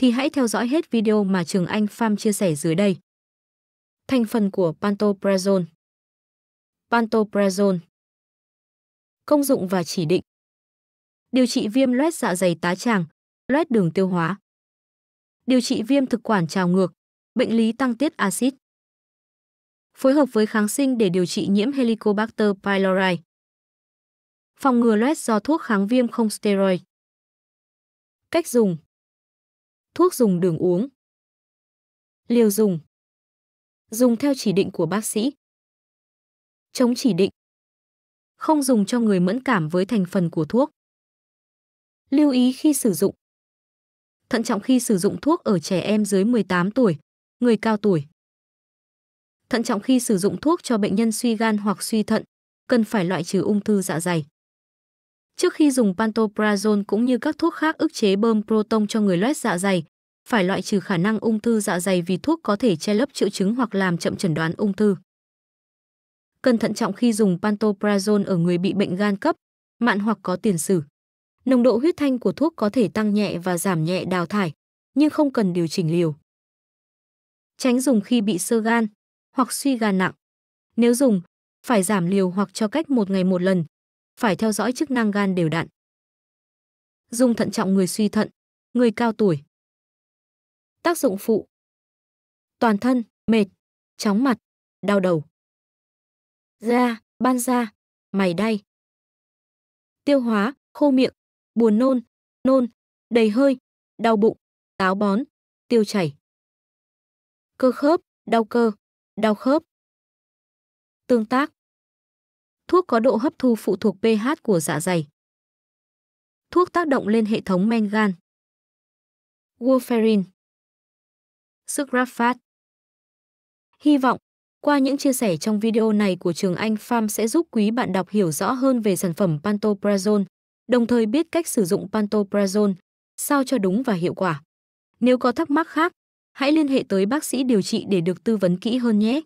thì hãy theo dõi hết video mà Trường Anh Pham chia sẻ dưới đây. Thành phần của pantoprazole Pantoprazole Công dụng và chỉ định Điều trị viêm loét dạ dày tá tràng, loét đường tiêu hóa Điều trị viêm thực quản trào ngược, bệnh lý tăng tiết axit Phối hợp với kháng sinh để điều trị nhiễm Helicobacter pylori Phòng ngừa loét do thuốc kháng viêm không steroid Cách dùng thuốc dùng đường uống. Liều dùng. Dùng theo chỉ định của bác sĩ. Chống chỉ định. Không dùng cho người mẫn cảm với thành phần của thuốc. Lưu ý khi sử dụng. Thận trọng khi sử dụng thuốc ở trẻ em dưới 18 tuổi, người cao tuổi. Thận trọng khi sử dụng thuốc cho bệnh nhân suy gan hoặc suy thận, cần phải loại trừ ung thư dạ dày. Trước khi dùng pantoprazole cũng như các thuốc khác ức chế bơm proton cho người loét dạ dày, phải loại trừ khả năng ung thư dạ dày vì thuốc có thể che lấp triệu chứng hoặc làm chậm chẩn đoán ung thư. Cần thận trọng khi dùng pantoprazole ở người bị bệnh gan cấp, mạn hoặc có tiền sử. Nồng độ huyết thanh của thuốc có thể tăng nhẹ và giảm nhẹ đào thải, nhưng không cần điều chỉnh liều. Tránh dùng khi bị sơ gan hoặc suy gan nặng. Nếu dùng, phải giảm liều hoặc cho cách một ngày một lần, phải theo dõi chức năng gan đều đặn. Dùng thận trọng người suy thận, người cao tuổi. Tác dụng phụ Toàn thân, mệt, chóng mặt, đau đầu. Da, ban da, mày đay. Tiêu hóa, khô miệng, buồn nôn, nôn, đầy hơi, đau bụng, táo bón, tiêu chảy. Cơ khớp, đau cơ, đau khớp. Tương tác. Thuốc có độ hấp thu phụ thuộc pH của dạ dày. Thuốc tác động lên hệ thống men gan. Warfarin sức ráp phát. Hy vọng, qua những chia sẻ trong video này của Trường Anh Farm sẽ giúp quý bạn đọc hiểu rõ hơn về sản phẩm Pantoprazole, đồng thời biết cách sử dụng Pantoprazole, sao cho đúng và hiệu quả. Nếu có thắc mắc khác, hãy liên hệ tới bác sĩ điều trị để được tư vấn kỹ hơn nhé.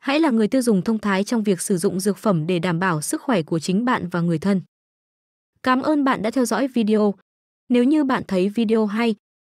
Hãy là người tiêu dùng thông thái trong việc sử dụng dược phẩm để đảm bảo sức khỏe của chính bạn và người thân. Cảm ơn bạn đã theo dõi video. Nếu như bạn thấy video hay,